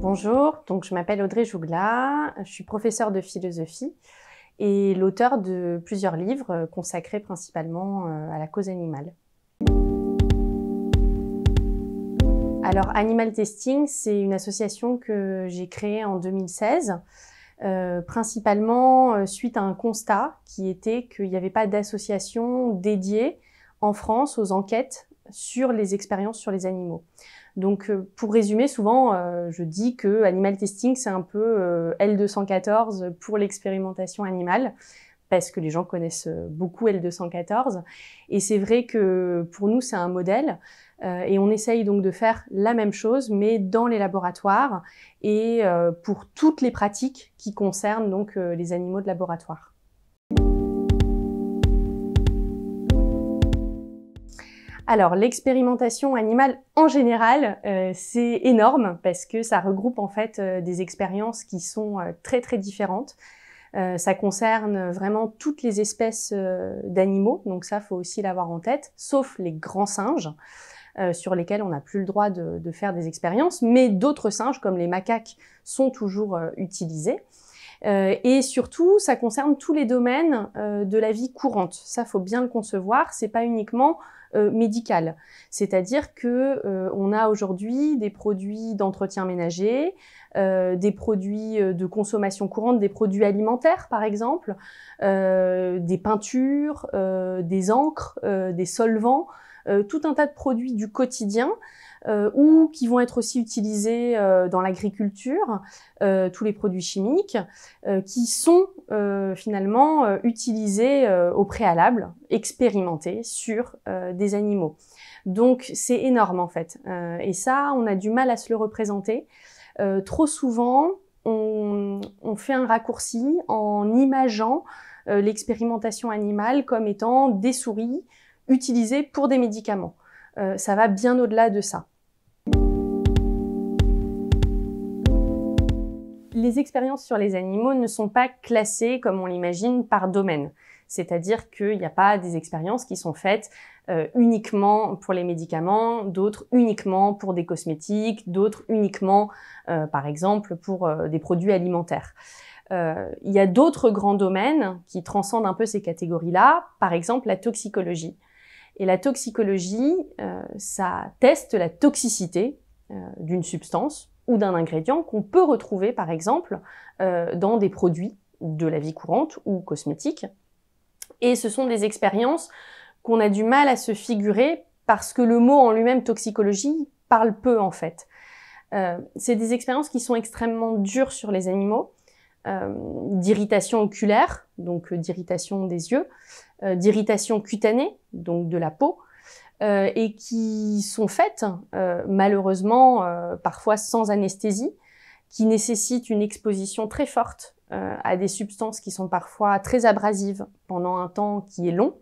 Bonjour, donc je m'appelle Audrey Jougla, je suis professeure de philosophie et l'auteur de plusieurs livres euh, consacrés principalement euh, à la cause animale. Alors Animal Testing, c'est une association que j'ai créée en 2016, euh, principalement suite à un constat qui était qu'il n'y avait pas d'association dédiée en France aux enquêtes sur les expériences sur les animaux. Donc, euh, pour résumer, souvent, euh, je dis que animal testing, c'est un peu euh, L214 pour l'expérimentation animale, parce que les gens connaissent beaucoup L214. Et c'est vrai que pour nous, c'est un modèle. et on essaye donc de faire la même chose, mais dans les laboratoires et pour toutes les pratiques qui concernent donc les animaux de laboratoire. Alors l'expérimentation animale en général, euh, c'est énorme parce que ça regroupe en fait euh, des expériences qui sont euh, très très différentes. ça concerne vraiment toutes les espèces d'animaux, donc ça faut aussi l'avoir en tête, sauf les grands singes. sur lesquels on n'a plus le droit de, faire des expériences, mais d'autres singes, comme les macaques, sont toujours utilisés. et surtout, ça concerne tous les domaines de la vie courante. Ça, faut bien le concevoir. C'est pas uniquement euh, C'est-à-dire que euh, on a aujourd'hui des produits d'entretien ménager, euh, des produits euh, de consommation courante, des produits alimentaires par exemple, des peintures, des encres, des solvants, tout un tas de produits du quotidien euh, ou qui vont être aussi utilisés euh, dans l'agriculture, euh, tous les produits chimiques, qui sont finalement utilisés au préalable, expérimentés sur des animaux. Donc c'est énorme en fait. et ça, on a du mal à se le représenter. trop souvent, on, fait un raccourci en imageant l'expérimentation animale comme étant des souris utilisées pour des médicaments. Euh, ça va bien au-delà de ça. Les expériences sur les animaux ne sont pas classées comme on l'imagine par domaine. C'est-à-dire qu'il n'y a pas des expériences qui sont faites euh, uniquement pour les médicaments, d'autres uniquement pour des cosmétiques, d'autres uniquement, euh, par exemple, pour des produits alimentaires. Il y a d'autres grands domaines qui transcendent un peu ces catégories-là, par exemple la toxicologie. Et la toxicologie, euh, ça teste la toxicité euh, d'une substance ou d'un ingrédient qu'on peut retrouver, par exemple, euh, dans des produits de la vie courante ou cosmétiques. Et ce sont des expériences qu'on a du mal à se figurer parce que le mot en lui-même toxicologie parle peu en fait. c'est des expériences qui sont extrêmement dures sur les animaux euh, d'irritation oculaire, donc euh, d'irritation des yeux, euh, d'irritation cutanée, donc de la peau, et qui sont faites malheureusement parfois sans anesthésie, qui nécessitent une exposition très forte à des substances qui sont parfois très abrasives pendant un temps qui est long.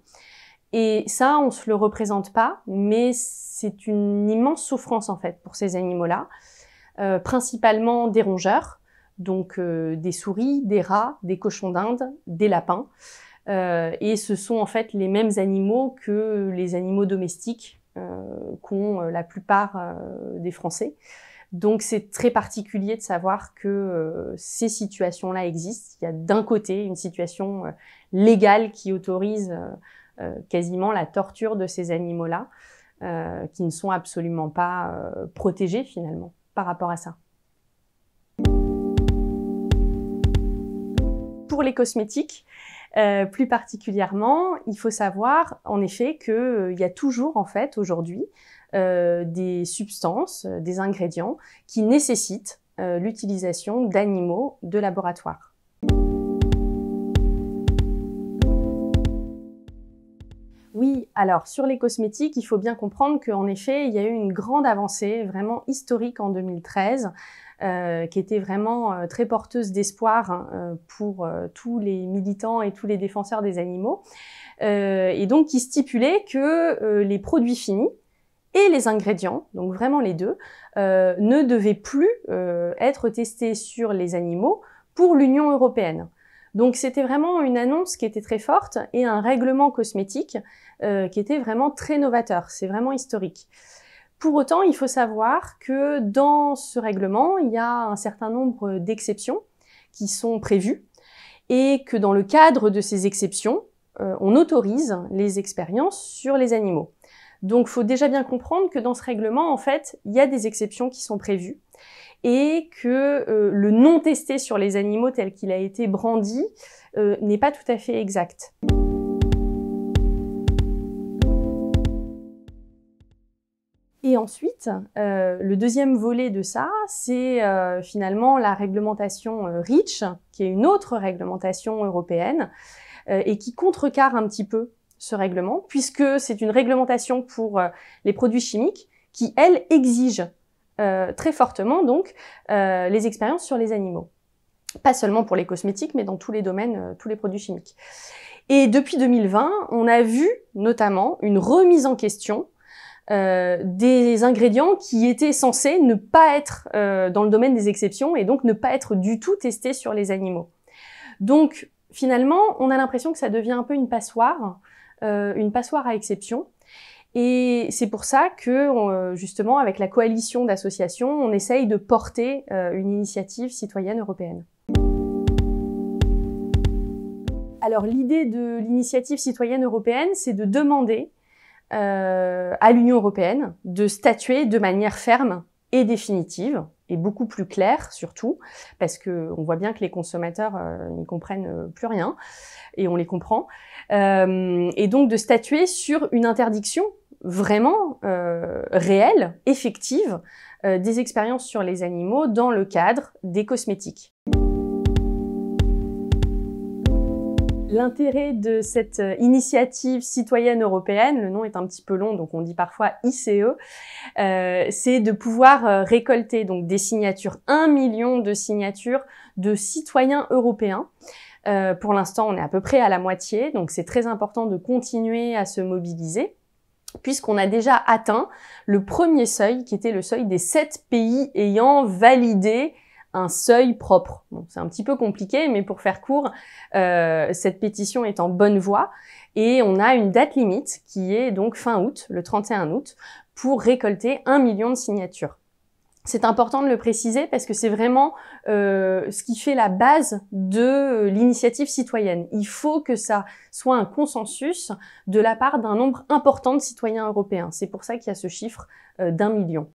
Et ça, on se le représente pas, mais c'est une immense souffrance en fait pour ces animaux-là, principalement des rongeurs, donc euh, des souris, des rats, des cochons d'Inde, des lapins. Euh, et ce sont en fait les mêmes animaux que les animaux domestiques euh, qu'ont la plupart des Français. Donc c'est très particulier de savoir que ces situations-là existent. Il y a d'un côté une situation légale qui autorise quasiment la torture de ces animaux-là, qui ne sont absolument pas protégés finalement par rapport à ça. pour les cosmétiques, euh, plus particulièrement, il faut savoir en effet qu'il euh, y a toujours en fait aujourd'hui euh, des substances, des ingrédients qui nécessitent l'utilisation d'animaux de laboratoire. Oui, alors sur les cosmétiques, il faut bien comprendre qu'en effet, il y a eu une grande avancée vraiment historique en 2013 euh, qui était vraiment euh, très porteuse d'espoir hein, euh, pour tous les militants et tous les défenseurs des animaux, et donc qui stipulait que les produits finis et les ingrédients, donc vraiment les deux, ne devaient plus être testés sur les animaux pour l'Union européenne. Donc c'était vraiment une annonce qui était très forte et un règlement cosmétique qui était vraiment très novateur. C'est vraiment historique. Pour autant, il faut savoir que dans ce règlement, il y a un certain nombre d'exceptions qui sont prévues et que dans le cadre de ces exceptions, euh, on autorise les expériences sur les animaux. Donc, faut déjà bien comprendre que dans ce règlement, en fait, il y a des exceptions qui sont prévues et que euh, le non testé sur les animaux tel qu'il a été brandi euh, n'est pas tout à fait exact. Et ensuite, euh, le deuxième volet de ça, c'est euh, finalement la réglementation euh, REACH, qui est une autre réglementation européenne et qui contrecarre un petit peu ce règlement, puisque c'est une réglementation pour les produits chimiques qui, elle, exige très fortement donc les expériences sur les animaux pas seulement pour les cosmétiques, mais dans tous les domaines, tous les produits chimiques. Et depuis 2020, on a vu notamment une remise en question euh, des ingrédients qui étaient censés ne pas être euh, dans le domaine des exceptions et donc ne pas être du tout testés sur les animaux. Donc finalement, on a l'impression que ça devient un peu une passoire, euh, une passoire à exception. Et c'est pour ça que justement, avec la coalition d'associations, on essaye de porter une initiative citoyenne européenne. Alors l'idée de l'initiative citoyenne européenne, c'est de demander euh, à l'Union européenne de statuer de manière ferme et définitive et beaucoup plus claire surtout parce que on voit bien que les consommateurs euh, n'y comprennent euh, plus rien et on les comprend et donc de statuer sur une interdiction vraiment réelle effective des expériences sur les animaux dans le cadre des cosmétiques. L'intérêt de cette euh, initiative citoyenne européenne, le nom est un petit peu long, donc on dit parfois ICE, euh, c'est de pouvoir euh, récolter donc des signatures, un million de signatures de citoyens européens. pour l'instant, on est à peu près à la moitié, donc c'est très important de continuer à se mobiliser puisqu'on a déjà atteint le premier seuil qui était le seuil des sept pays ayant validé seuil propre. c'est un petit peu compliqué, mais pour faire court, euh, cette pétition est en bonne voie et on a une date limite qui est donc fin août, le 31 août, pour récolter un million de signatures. C'est important de le préciser parce que c'est vraiment euh, ce qui fait la base de euh, l'initiative citoyenne. Il faut que ça soit un consensus de la part d'un nombre important de citoyens européens. C'est pour ça qu'il y a ce chiffre d'un million.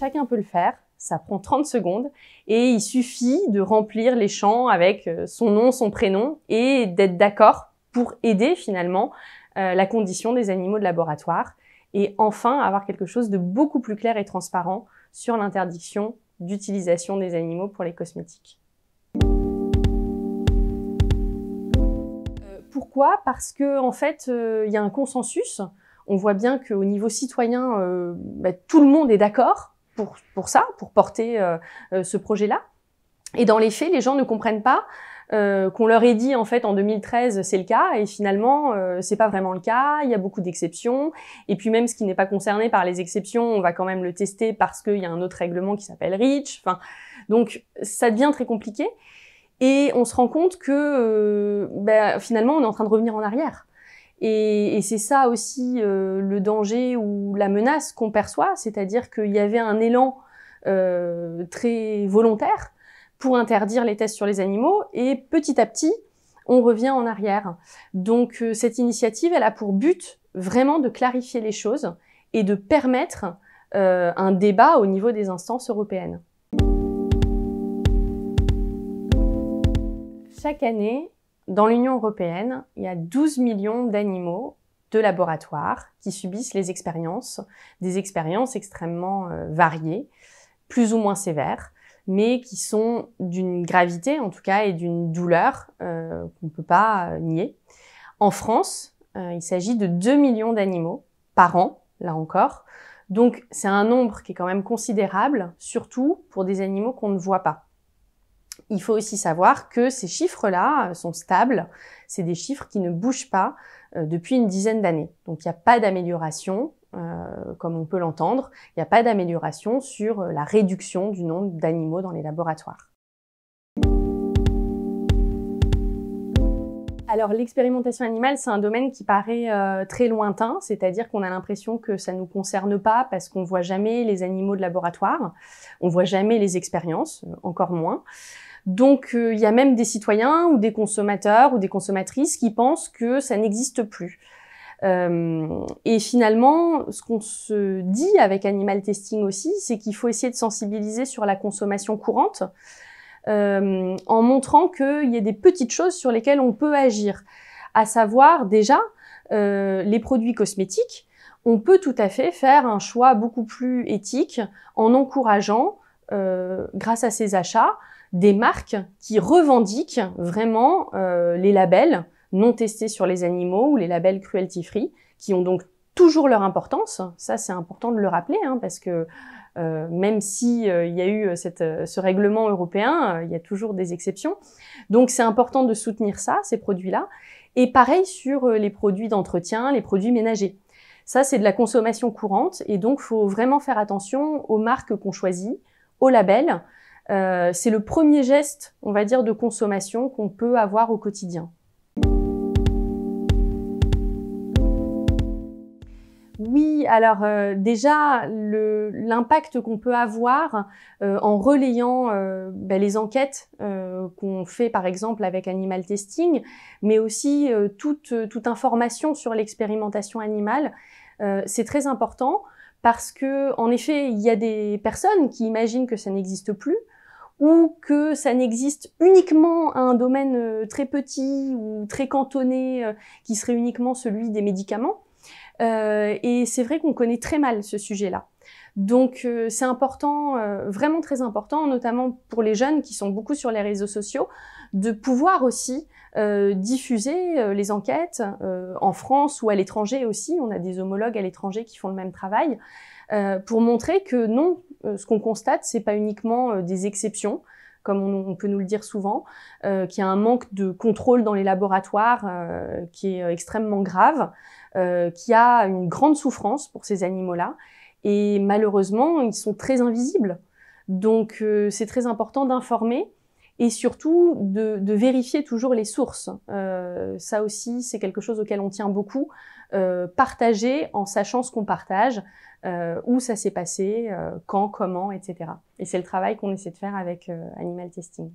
chacun peut le faire. Ça prend 30 secondes et il suffit de remplir les champs avec euh, son nom, son prénom et d'être d'accord pour aider finalement euh, la condition des animaux de laboratoire et enfin avoir quelque chose de beaucoup plus clair et transparent sur l'interdiction d'utilisation des animaux pour les cosmétiques. Euh, pourquoi Parce que en fait, il y a un consensus. On voit bien qu'au niveau citoyen, bah, tout le monde est d'accord pour, ça, pour porter euh, euh, ce projet-là. Et dans les faits, les gens ne comprennent pas euh, qu'on leur ait dit en fait en 2013 c'est le cas et finalement c'est pas vraiment le cas, il y a beaucoup d'exceptions et puis même ce qui n'est pas concerné par les exceptions, on va quand même le tester parce qu'il y a un autre règlement qui s'appelle REACH. Enfin, donc ça devient très compliqué et on se rend compte que ben, finalement on est en train de revenir en arrière. Et, c'est ça aussi euh, le danger ou la menace qu'on perçoit, c'est-à-dire qu'il y avait un élan euh, très volontaire pour interdire les tests sur les animaux, et petit à petit, on revient en arrière. Donc euh, cette initiative, elle a pour but vraiment de clarifier les choses et de permettre un débat au niveau des instances européennes. Chaque année, dans l'Union européenne, il y a 12 millions d'animaux de laboratoire qui subissent les expériences, des expériences extrêmement euh, variées, plus ou moins sévères, mais qui sont d'une gravité en tout cas et d'une douleur euh, qu'on ne peut pas euh, nier. En France, il s'agit de 2 millions d'animaux par an, là encore. Donc c'est un nombre qui est quand même considérable, surtout pour des animaux qu'on ne voit pas. Il faut aussi savoir que ces chiffres-là euh, sont stables, c'est des chiffres qui ne bougent pas euh, depuis une dizaine d'années. Donc il n'y a pas d'amélioration, euh, comme on peut l'entendre, il n'y a pas d'amélioration sur la réduction du nombre d'animaux dans les laboratoires. Alors l'expérimentation animale, c'est un domaine qui paraît très lointain, c'est-à-dire qu'on a l'impression que ça ne nous concerne pas parce qu'on ne voit jamais les animaux de laboratoire, on ne voit jamais les expériences, encore moins. Donc euh, il y a même des citoyens ou des consommateurs ou des consommatrices qui pensent que ça n'existe plus. Euh, et finalement, ce qu'on se dit avec Animal Testing aussi, c'est qu'il faut essayer de sensibiliser sur la consommation courante euh, en montrant qu'il y a des petites choses sur lesquelles on peut agir, à savoir déjà les produits cosmétiques. On peut tout à fait faire un choix beaucoup plus éthique en encourageant, grâce à ces achats, des marques qui revendiquent vraiment euh, les labels non testés sur les animaux ou les labels cruelty free, qui ont donc toujours leur importance. Ça, c'est important de le rappeler, hein, parce que euh, même si euh, il y a eu ce règlement européen, il y a toujours des exceptions. Donc, c'est important de soutenir ça, ces produits-là. Et pareil sur les produits d'entretien, les produits ménagers. Ça, c'est de la consommation courante, et donc faut vraiment faire attention aux marques qu'on choisit, aux labels euh, c'est le premier geste, on va dire, de consommation qu'on peut avoir au quotidien. Oui, alors euh, déjà, l'impact qu'on peut avoir euh, en relayant ben, les enquêtes qu'on fait par exemple avec Animal Testing, mais aussi toute, information sur l'expérimentation animale, c'est très important parce que en effet, il y a des personnes qui imaginent que ça n'existe plus, ou que ça n'existe uniquement un domaine euh, très petit ou très cantonné euh, qui serait uniquement celui des médicaments. Euh, et c'est vrai qu'on connaît très mal ce sujet-là. Donc c'est important, vraiment très important, notamment pour les jeunes qui sont beaucoup sur les réseaux sociaux, de pouvoir aussi diffuser les enquêtes en France ou à l'étranger aussi. On a des homologues à l'étranger qui font le même travail pour montrer que non, euh, ce qu'on constate, c'est pas uniquement euh, des exceptions, comme on, peut nous le dire souvent, euh, qu'il y a un manque de contrôle dans les laboratoires qui est extrêmement grave, qui qu'il y a une grande souffrance pour ces animaux-là, et malheureusement, ils sont très invisibles. Donc c'est très important d'informer et surtout de, vérifier toujours les sources. ça aussi, c'est quelque chose auquel on tient beaucoup. partager en sachant ce qu'on partage, euh, où ça s'est passé, euh, quand, comment, etc. Et c'est le travail qu'on essaie de faire avec euh, Animal Testing.